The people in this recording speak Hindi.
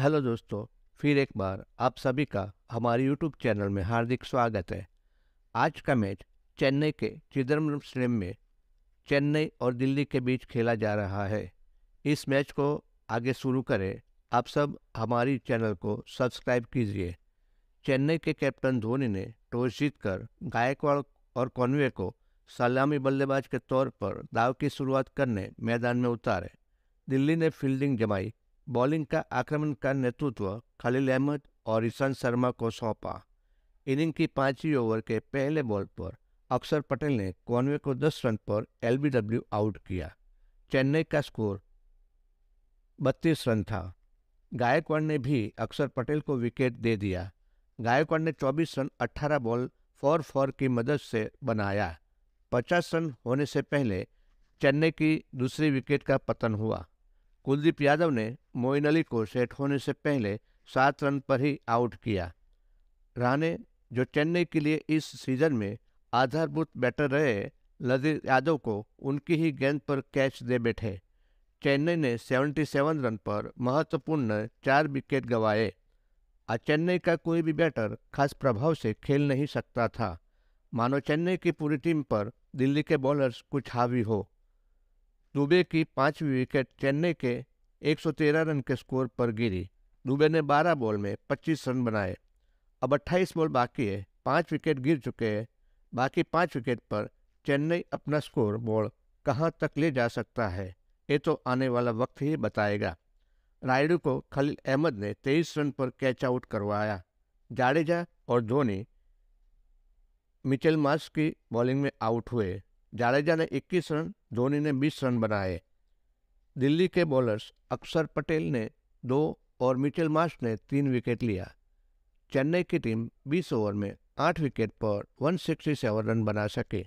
हेलो दोस्तों फिर एक बार आप सभी का हमारे यूट्यूब चैनल में हार्दिक स्वागत है आज का मैच चेन्नई के चिदम्बरम स्टेडियम में चेन्नई और दिल्ली के बीच खेला जा रहा है इस मैच को आगे शुरू करें आप सब हमारी चैनल को सब्सक्राइब कीजिए चेन्नई के कैप्टन धोनी ने टॉस जीतकर गायकवाड़ और कॉन्वे को सलामी बल्लेबाज के तौर पर दाव की शुरुआत करने मैदान में उतारे दिल्ली ने फील्डिंग जमाई बॉलिंग का आक्रमण का नेतृत्व खलील अहमद और ईशांत शर्मा को सौंपा इनिंग की पांचवी ओवर के पहले बॉल पर अक्षर पटेल ने कॉनवे को 10 रन पर एल आउट किया चेन्नई का स्कोर 32 रन था गायकवाड़ ने भी अक्षर पटेल को विकेट दे दिया गायकवाड़ ने 24 रन 18 बॉल फोर फोर की मदद से बनाया 50 रन होने से पहले चेन्नई की दूसरी विकेट का पतन हुआ कुलदीप यादव ने मोइन अली को सेट होने से पहले सात रन पर ही आउट किया राणे जो चेन्नई के लिए इस सीजन में आधारभूत बैटर रहे ललित यादव को उनकी ही गेंद पर कैच दे बैठे चेन्नई ने 77 रन पर महत्वपूर्ण चार विकेट गंवाए आज चेन्नई का कोई भी बैटर खास प्रभाव से खेल नहीं सकता था मानो चेन्नई की पूरी टीम पर दिल्ली के बॉलर्स कुछ हावी हो दुबे की पांचवी विकेट चेन्नई के 113 रन के स्कोर पर गिरी दुबे ने 12 बॉल में 25 रन बनाए अब 28 बॉल बाकी है पांच विकेट गिर चुके हैं बाकी पांच विकेट पर चेन्नई अपना स्कोर बॉल कहां तक ले जा सकता है ये तो आने वाला वक्त ही बताएगा रायडू को खलील अहमद ने 23 रन पर कैच आउट करवाया जाडेजा और धोनी मिचेल मार्स की बॉलिंग में आउट हुए जाडेजा ने 21 रन धोनी ने 20 रन बनाए दिल्ली के बॉलर्स अक्षर पटेल ने दो और मिचेल मार्श ने तीन विकेट लिया चेन्नई की टीम 20 ओवर में आठ विकेट पर 167 रन बना सके